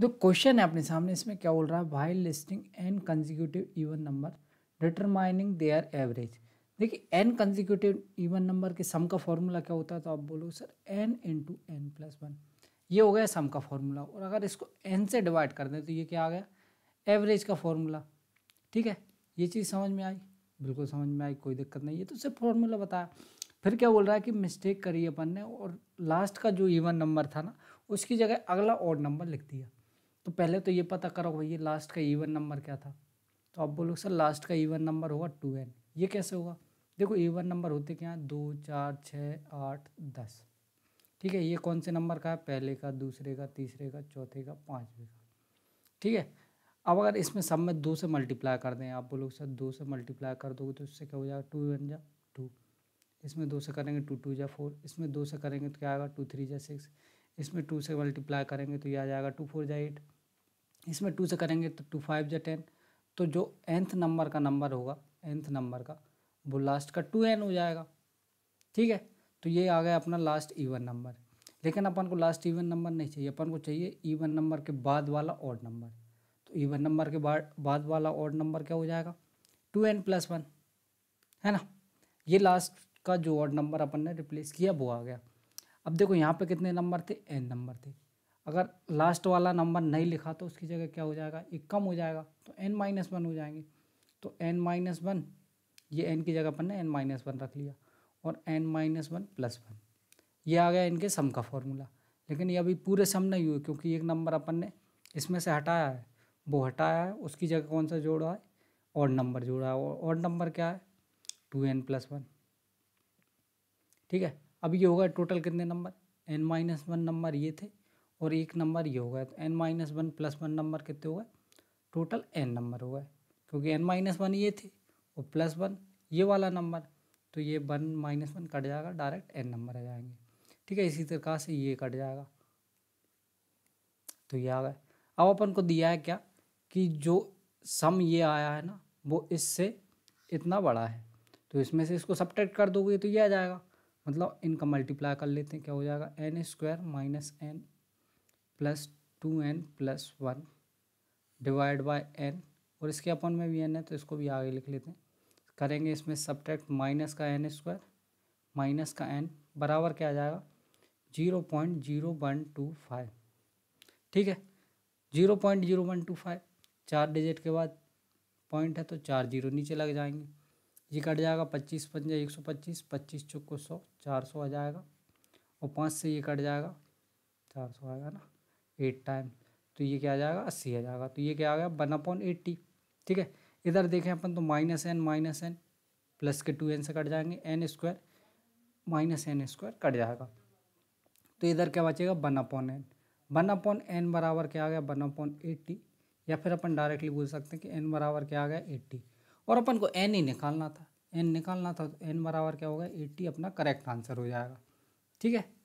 जो क्वेश्चन है अपने सामने इसमें क्या बोल रहा है why listing n consecutive even number determining their average देखिए एन कंजिक्यूटिव इवन नंबर के सम का फॉर्मूला क्या होता है तो आप बोलो sir n into n plus one ये हो गया सम का फॉर्मूला और अगर इसको एन से डिवाइड कर दें तो ये क्या आ गया एवरेज का फॉर्मूला ठीक है ये चीज़ समझ में आई बिल्कुल समझ में आई कोई दिक्कत नहीं ये तो सिर्फ फॉर्मूला बताया फिर क्या बोल रहा है कि मिस्टेक करी अपन ने और लास्ट का जो इवन नंबर था ना उसकी जगह अगला ऑड नंबर लिख दिया तो पहले तो ये पता करो भैया लास्ट का ईवन नंबर क्या था तो आप बोलोग सर लास्ट का ईवन नंबर होगा टू एन ये कैसे होगा देखो ईवन नंबर होते क्या हैं दो चार छः आठ दस ठीक है ये कौन से नंबर का है पहले का दूसरे का तीसरे का चौथे का पाँचवें का ठीक है अब अगर इसमें सब में दो से मल्टीप्लाई कर दें आप बोलोगे सर दो से मल्टीप्लाई कर दोगे तो इससे क्या हो जाएगा टू वन जा टू इसमें दो से करेंगे टू तो टू जा फोर इसमें दो से करेंगे तो क्या आएगा टू थ्री जा सिक्स इसमें टू से मल्टीप्लाई करेंगे तो ये आ जाएगा टू फोर जा एट इसमें टू से करेंगे तो टू फाइव या टेन तो जो एंथ नंबर का नंबर होगा एंथ नंबर का वो लास्ट का टू एन हो जाएगा ठीक है तो ये आ गया अपना लास्ट ईवन नंबर लेकिन अपन को लास्ट ईवन नंबर नहीं चाहिए अपन को चाहिए ईवन नंबर के बाद वाला ऑड नंबर तो ईवन नंबर के बाद वाला ऑड नंबर क्या हो जाएगा टू एन प्लस वन है ना ये लास्ट का जो ऑड नंबर अपन ने रिप्लेस किया वो आ गया अब देखो यहाँ पे कितने नंबर थे एन नंबर थे अगर लास्ट वाला नंबर नहीं लिखा तो उसकी जगह क्या हो जाएगा एक कम हो जाएगा तो एन माइनस वन हो जाएंगे तो एन माइनस वन ये एन की जगह अपन ने एन माइनस वन रख लिया और n minus one plus one ये आ गया इनके सम का फॉर्मूला लेकिन ये अभी पूरे सम नहीं हुए क्योंकि एक नंबर अपन ने इसमें से हटाया है वो हटाया है उसकी जगह कौन सा जोड़ा है और नंबर जोड़ा है और नंबर क्या है टू एन प्लस वन ठीक है अब ये होगा टोटल कितने number n minus one number ये थे और एक नंबर ये होगा तो n minus one plus one number कितने हो टोटल एन नंबर हो क्योंकि एन माइनस वन ये थे और प्लस वन ये वाला नंबर तो ये वन माइनस वन कट जाएगा डायरेक्ट एन नंबर आ जाएंगे ठीक है इसी तरह से ये कट जाएगा तो ये आ गए अब अपन को दिया है क्या कि जो सम ये आया है ना वो इससे इतना बड़ा है तो इसमें से इसको सब्ट्रैक्ट कर दोगे तो ये आ जाएगा मतलब इनका मल्टीप्लाई कर लेते हैं क्या हो जाएगा n square minus n plus two n plus one divide by n और इसके अपन में भी एन है तो इसको भी आगे लिख लेते हैं करेंगे इसमें सब्ट्रैक्ट माइनस का एन स्क्वायर माइनस का एन बराबर क्या आ जाएगा zero point zero one two five ठीक है zero point zero one two five चार डिजिट के बाद पॉइंट है तो चार जीरो नीचे लग जाएंगे ये कट जाएगा पच्चीस पंजा एक सौ पच्चीस पच्चीस चौको सौ चार सौ आ जाएगा और पाँच से ये कट जाएगा चार सौ आएगा ना एट टाइम तो ये क्या आ जाएगा अस्सी आ जाएगा तो ये क्या आ गया वन अपॉन एट्टी ठीक है इधर देखें अपन तो minus n minus n plus के टू एन से कट जाएंगे n square minus n square cut जाएगा तो इधर क्या बचेगा one upon n one upon n बराबर क्या आ गया वन अपॉन एट्टी या फिर अपन डायरेक्टली बोल सकते हैं कि एन बराबर क्या आ गया एट्टी और अपन को एन ही निकालना था एन निकालना था तो एन बराबर क्या होगा एट्टी अपना करेक्ट आंसर हो जाएगा ठीक है